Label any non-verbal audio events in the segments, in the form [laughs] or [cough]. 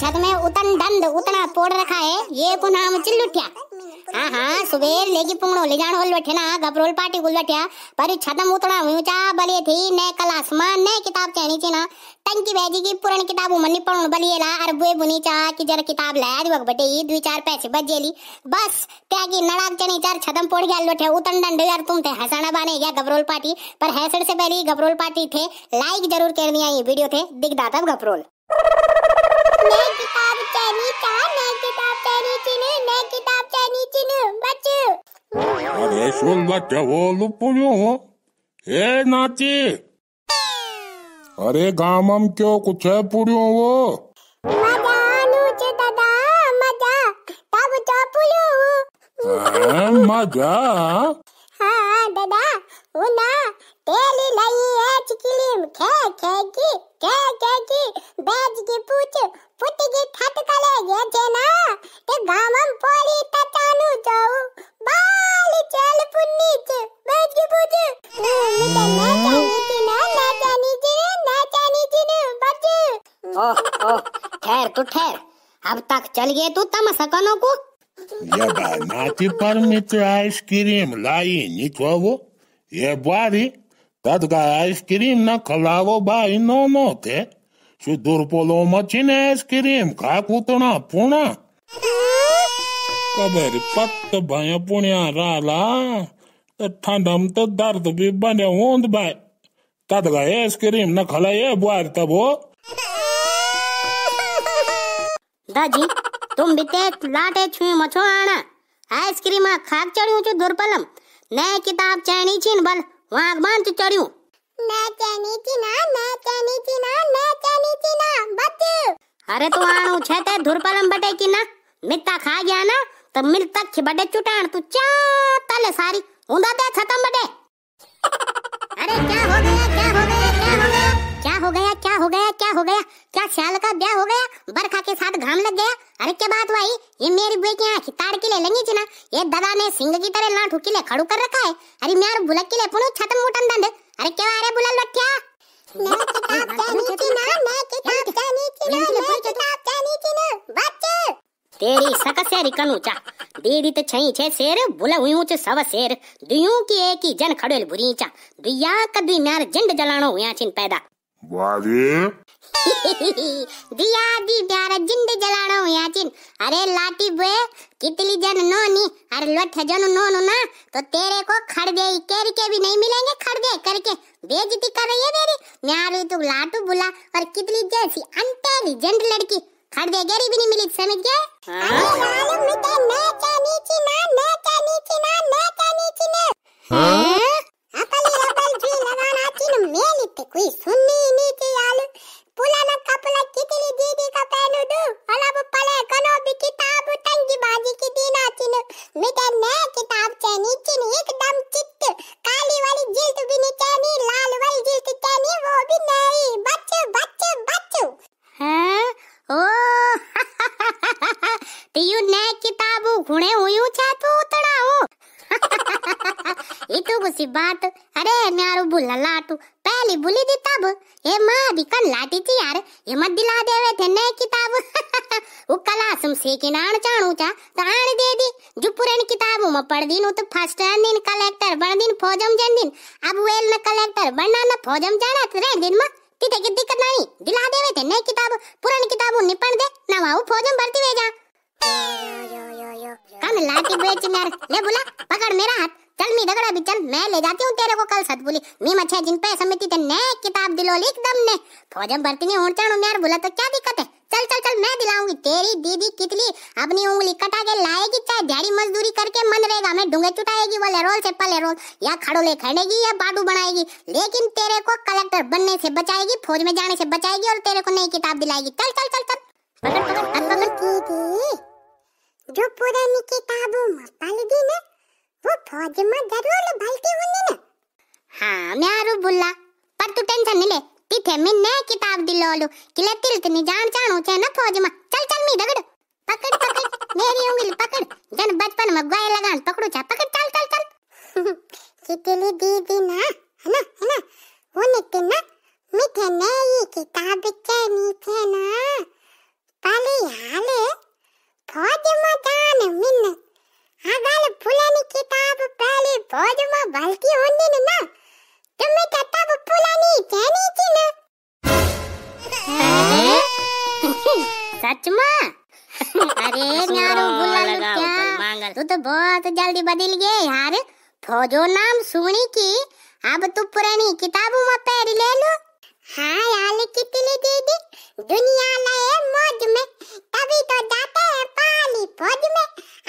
छत में उतन दंद उतना पोड़ रखा है ये को नाम चिल्लुठिया हाँ हाँ सुबेर लेगी पुंगड़ो ले जान होल बैठे ना घबरोल पार्टी गुल बैठिया पर छतम उतना ऊंचा बलिए थी ने कल आसमान ने किताब चैनी थी ना टंकी भेजी की पुरन किताब उमनी पढ़ो बलिए ला अर बुए बुनी चा कि जर किताब लाया दिवक बटे ई दुई चार पैसे बच जेली बस त्यागी नड़ाक चनी चार छतम पोड़ गया लोठे उतन डंड यार तुम थे हसाना बाने गया घबरोल पार्टी पर हैसड़ से पहली घबरोल पार्टी थे लाइक जरूर कर दिया ये वीडियो थे दिख दाता घबरोल अरे सुन बच्चा वो लुपुलियो हो ए नाची अरे गामम क्यों कुछ है पुड़ियो वो मजा नूचे दादा मजा तब चपुलियो तो मजा हाँ दादा वो ना तेली लाई है चिकिली खे खे की લાગે છે ના તે ગામમ પોળી તતાનું જાઉ બાલ ચલ પુન્ની છે બેજી બુજે મે તો ના જાની છે ના ના જાની છે ના જાની છે ને ठहर तू ठहर अब तक चल गए तू तमसकनो को ये बानाती पर मित्र आइसक्रीम लाई निको तो वो ये बारी तद का आइसक्रीम ना खलावो भाई नो नो थे Чи дурполомачинес кирим, как утона пуна? कबेर पत्त भाया पुण्या राला तर ठंडम तर दर्द भी बने ऊंद भाई तद गए आइसक्रीम न खला ये बुआर तब हो दाजी तुम बिते लाटे छुई मछो आना आइसक्रीम खाक चढ़ियो छु दुर्पलम ने किताब चैनी छीन बल वाग मान चढ़ियो अरे तू आनो छे ते धुरपलम बटे की ना मिता खा गया ना तो मिल तक बटे चुटान तू चा तले सारी उंदा ते खत्म बटे अरे क्या हो गया क्या हो गया क्या हो गया क्या हो गया क्या हो गया क्या हो गया क्या ख्याल का ब्याह हो गया बरखा के साथ घाम लग गया अरे क्या बात भाई ये मेरी बुए की बेटियां खिताड़ के लिए लंगी ना ये दादा ने सिंह की तरह लाठू के उकिले खड़ू कर रखा है अरे म्यार बुलक के लिए पुनो छतम मुटन दंड अरे क्या अरे बुला लो क्या तो- तो तेरी सकस यारी कनूचा दीदी तो छई छे शेर बुला हुई ऊंच सव शेर दुयूं की एक ही जन खड़ोल बुरीचा दुया कदी म्यार जिंड जलाणो हुया छिन पैदा बाजी दिया दी प्यारा जिंद जलाना हूँ याचिन अरे लाटी बे कितली जन नो नी अरे लठ जन नो नो ना तो तेरे को खड़दे केर के भी नहीं मिलेंगे खड़दे करके बेइज्जती कर रही है मेरी म्यारू तू लाटू बुला और कितली जैसी अनटेली जेंट लड़की खड़दे गेरी भी नहीं मिली समझ गए हाँ। सी बात अरे म्यारू बुला लाटू पहली बुली दी तब ये माँ दी कल लाटी थी यार ये मत दिला देवे थे नई किताब वो [laughs] कलासम से कि नाण चाणू चा तो आण दे दी जो पुरानी किताबों में पढ़ तो दिन तो फर्स्ट दिन कलेक्टर बन दिन फौजम जन दिन अब वेल न कलेक्टर बनना न फौजम जाना तो रह दिन में किते की दिक्कत नहीं दिला देवे थे नई किताब पुरानी किताब निपण दे ना वाओ फौजम भरती भर्ती भेजा कम लाटी बेच मेरे ले बुला पकड़ मेरा हाथ चल मी दगड़ा भी चल मैं ले जाती हूँ तेरे को कल सतबुली मी मच्छे जिन पे समिति ते ने किताब दिलोली एकदम ने फौजम भर्ती नहीं ओढ़ चाणू यार बोला तो क्या दिक्कत है चल चल चल मैं दिलाऊंगी तेरी दीदी कितली अपनी उंगली कटा के लाएगी चाहे दिहाड़ी मजदूरी करके मन रहेगा मैं ढूंगे चुटाएगी वाले रोल से पले रोल या खड़ो ले खड़ेगी या बाडू बनाएगी लेकिन तेरे को कलेक्टर बनने से बचाएगी फौज में जाने से बचाएगी और तेरे को नई किताब दिलाएगी चल चल चल चल पकड़ पकड़ पकड़ जो पुरानी किताबों में पल दी ना फौज में जरूर भलती होनी ना हां मैं आरू बुल्ला पर तू टेंशन नहीं ले ती थे मैं नई किताब दिलोलू किले तिलक नहीं जान जानो छे ना फौज में चल चल मी दगड़ पकड़ पकड़ मेरी उंगली पकड़ जन बचपन में गाय लगान पकड़ो छा पकड़ चल चल चल कितली [laughs] दीदी ना है ना है ना वो निकल ना मिठे नई किताब चाहिए थे ना बदल गए यार फौजो नाम सुनी की अब तू पुरानी किताबों में पैर ले लो हाँ यार कितने दे दे दुनिया लाए मौज में तभी तो जाते हैं पाली फौज में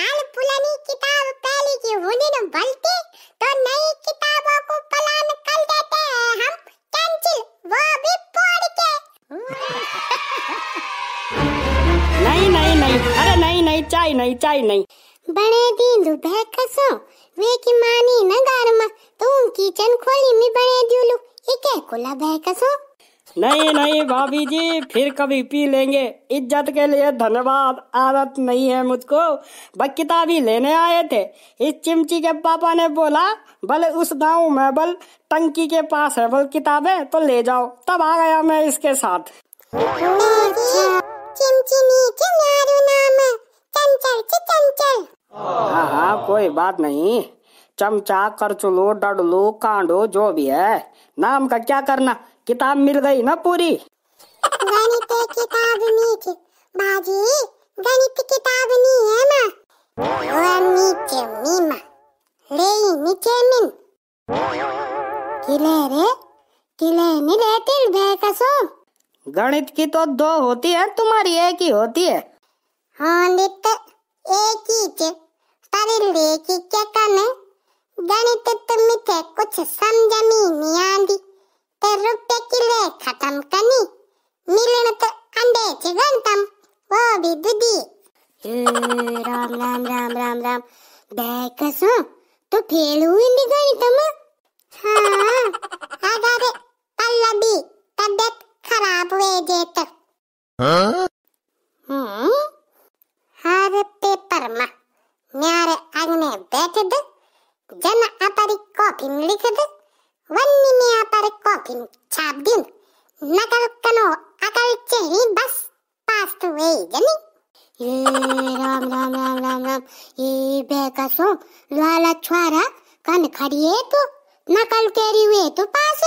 आल पुरानी किताब पहले की हुनर बलती तो नई किताबों को पलान कर देते हैं हम कैंसिल वो भी पढ़ के नहीं नहीं नहीं अरे नहीं नहीं चाय नहीं चाय नहीं बड़े दी दुबह कसो वे की मानी न घर में तू तो किचन खोली में बड़े दियुलु इके कुला बह कसो नहीं नहीं भाभी जी फिर कभी पी लेंगे इज्जत के लिए धन्यवाद आदत नहीं है मुझको बक्किता भी लेने आए थे इस चिमची के पापा ने बोला बल उस गाँव में बल टंकी के पास है बल किताबें तो ले जाओ तब आ गया मैं इसके साथ अच्छा। चिमचिनी के नारू नाम चंचल चंचल हाँ हाँ कोई बात नहीं चमचा करचुलो डडलू कांडो जो भी है नाम का क्या करना किताब मिल गई ना पूरी गणित किताब नीच बाजी गणित किताब नी है ना वो नीचे मीमा ले नीचे मिन किले रे किले नी लेटिल बेकसो गणित की तो दो होती है तुम्हारी एक ही होती है हाँ नित्य करे कि क्या काम है गणित तो मिथे कुछ समझ नहीं आंदी ते रुपये किले खत्म करनी मिलन तो अंडे च गंतम वो भी दूधी राम राम राम राम राम देख सो तो फेल हुई नहीं गणित गणितम हाँ अगर पल्लवी तबियत खराब हुए जेत तो। हाँ? हम्म। हर पेपर में न्यारे ಕರೆದೆದ ಜನ ಆತರಿ ಕಾಫಿನ್ ಲಿಖದ ವನ್ನಿನಿ ಆತರ ಕಾಫಿನ್ ಛಾಪ್ ದಿನ್ ಅಕಲ್ ಚೆಹಿ ಬಸ್ पास तो वे राम राम राम राम राम ये बेकसो लाला छुआरा कन खड़िए तो नकल केरी हुए तो पास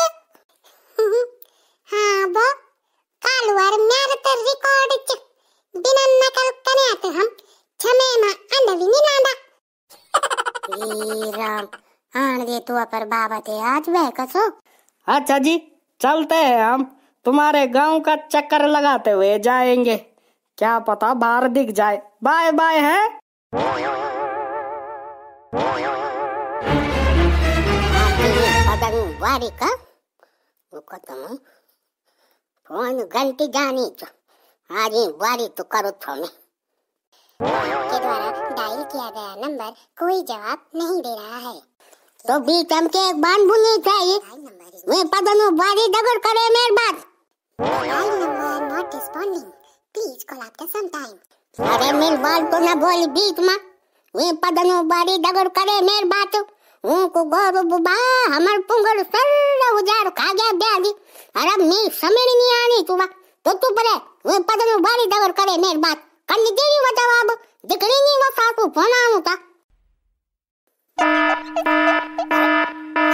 राम आन दे तू अपर बाबा ते आज वह कसो अच्छा जी चलते हैं हम तुम्हारे गांव का चक्कर लगाते हुए जाएंगे क्या पता बाहर दिख जाए बाय बाय है का फोन घंटी जानी चो आज बारी तो करो थो मैं के द्वारा डायल किया गया नंबर कोई जवाब नहीं दे रहा है तो भी तम के एक बार बुनी चाहिए वे पदनु बारी डगर करे मेरे बात dial number not responding please call after some time अरे मेरे बाल तो ना बोल बीच में वे पदनु बारी डगर करे मेरे बात को गौर बुबा हमर पुंगर सर उजार खा गया ब्याजी अरे मैं समझ नहीं आनी तुबा तो तू परे वे पदनु बारी डगर करे मेरे बात કાલે દેવી વટાવ આબ દીકરીની વસાકુ ભણાવું કા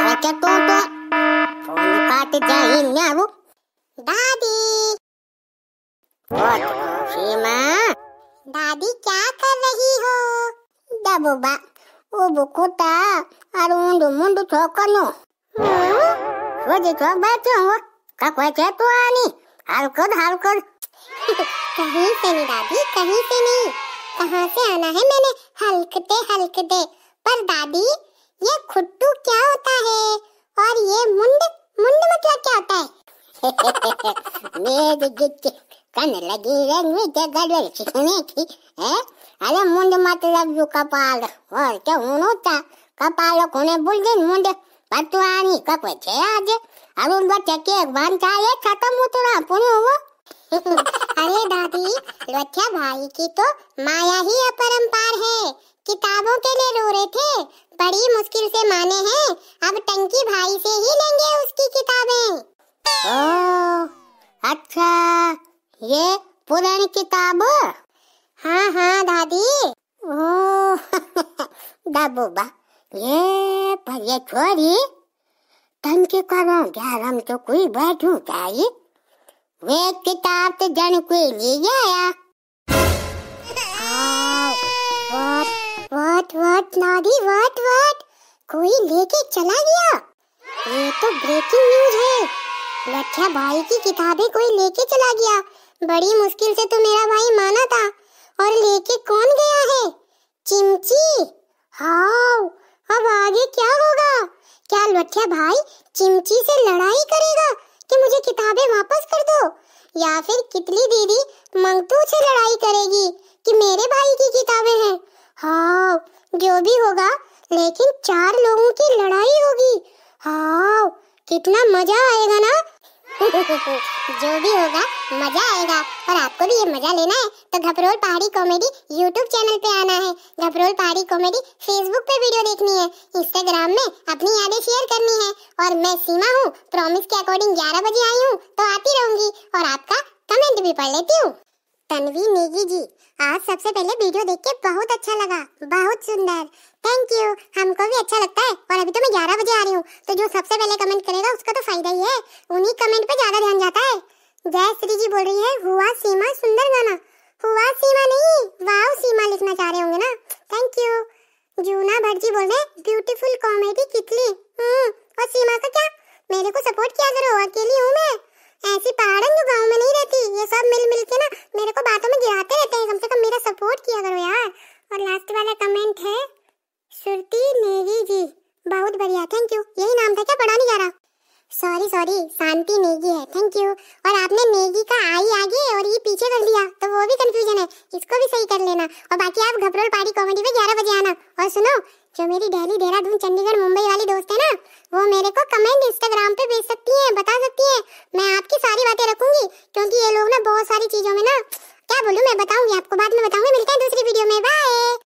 હવે કે તો તો ફોન કાટ જાય ને આવું દાદી ઓટ સીમા दादी क्या कर रही हो दबोबा ओ बुकोटा अरुंड मुंड छोकनो रोजे हम्म, छोक बैठो का कोई कहतो आनी हाल कर हाल कर कहीं से नहीं दादी कहीं से नहीं कहाँ से आना है मैंने हल्कते हल्कते पर दादी ये खुट्टू क्या होता है और ये मुंड मुंड मतलब क्या होता है [laughs] मेरे गिट्टी कन लगी रंग में गड़बड़ छिने की है अरे मुंड मतलब जो कपाल और क्या होता कपाल को ने बोल दे मुंड पतवानी कप छे आज अरुण बच्चे के एक है खत्म होता तो रहा अरे दादी लच्छा भाई की तो माया ही अपरंपार है किताबों के लिए रो रहे थे बड़ी मुश्किल से माने हैं अब टंकी भाई से ही लेंगे उसकी किताबें ओ अच्छा ये पुरानी किताब हाँ हाँ दादी ओ [laughs] दाबूबा ये पर ये छोरी टंकी करो क्या रम तो कोई बैठू चाहिए वे किताब तो जन कोई ले गया व्हाट व्हाट व्हाट नादी व्हाट व्हाट कोई लेके चला गया ये तो ब्रेकिंग न्यूज है लठिया भाई की किताबें कोई लेके चला गया बड़ी मुश्किल से तो मेरा भाई माना था और लेके कौन गया है चिमची हाँ अब आगे क्या होगा क्या लठिया भाई चिमची से लड़ाई करेगा कि मुझे किताबें वापस कर दो या फिर कितली दीदी मंगतू से लड़ाई करेगी कि मेरे भाई की किताबें हैं हाँ जो भी होगा लेकिन चार लोगों की लड़ाई होगी हाँ कितना मजा आएगा ना [laughs] जो भी होगा मजा आएगा और आपको भी ये मजा लेना है तो घबरोल पहाड़ी कॉमेडी यूट्यूब चैनल पे आना है घबरोल पहाड़ी कॉमेडी फेसबुक पे वीडियो देखनी है इंस्टाग्राम में अपनी यादें शेयर करनी है और मैं सीमा हूँ प्रॉमिस के अकॉर्डिंग ग्यारह बजे आई हूँ तो आती रहूंगी और आपका कमेंट भी पढ़ लेती हूँ तनवी नेगी जी आज सबसे पहले वीडियो देख के बहुत अच्छा लगा बहुत सुंदर थैंक यू हमको भी अच्छा लगता है और अभी तो मैं ग्यारह बजे आ रही हूँ तो जो सबसे पहले कमेंट करेगा उसका तो फायदा ही है उन्हीं कमेंट पे ज्यादा ध्यान जाता है जय श्री जी बोल रही है हुआ सीमा सुंदर गाना हुआ सीमा नहीं वाओ सीमा लिखना चाह रहे होंगे ना थैंक यू जूना भट्ट जी बोल रहे ब्यूटीफुल कॉमेडी कितनी हम्म, और सीमा का क्या मेरे को सपोर्ट किया करो अकेली हूँ मैं ऐसी पहाड़न जो गांव में नहीं रहती ये सब मिल मिल के ना मेरे को बातों में गिराते रहते हैं कम से कम मेरा सपोर्ट किया करो यार और लास्ट वाला कमेंट है श्रुति नेगी जी बहुत बढ़िया थैंक यू यही नाम था क्या पढ़ा नहीं जा रहा सॉरी सॉरी शांति नेगी है थैंक यू और आपने नेगी का आई आगे और ये पीछे कर लिया तो वो भी कंफ्यूजन है इसको भी सही कर लेना और बाकी आप घबरोल पार्टी कॉमेडी में ग्यारह बजे आना और सुनो जो मेरी डेली देहरादून चंडीगढ़ मुंबई वाली दोस्त है ना वो मेरे को कमेंट इंस्टाग्राम पे भेज सकती है बता सकती है मैं आपकी सारी बातें रखूंगी क्योंकि ये लोग ना बहुत सारी चीजों में ना क्या बोलूँ मैं बताऊंगी आपको बाद में बताऊंगी मिलते हैं दूसरी वीडियो में बाय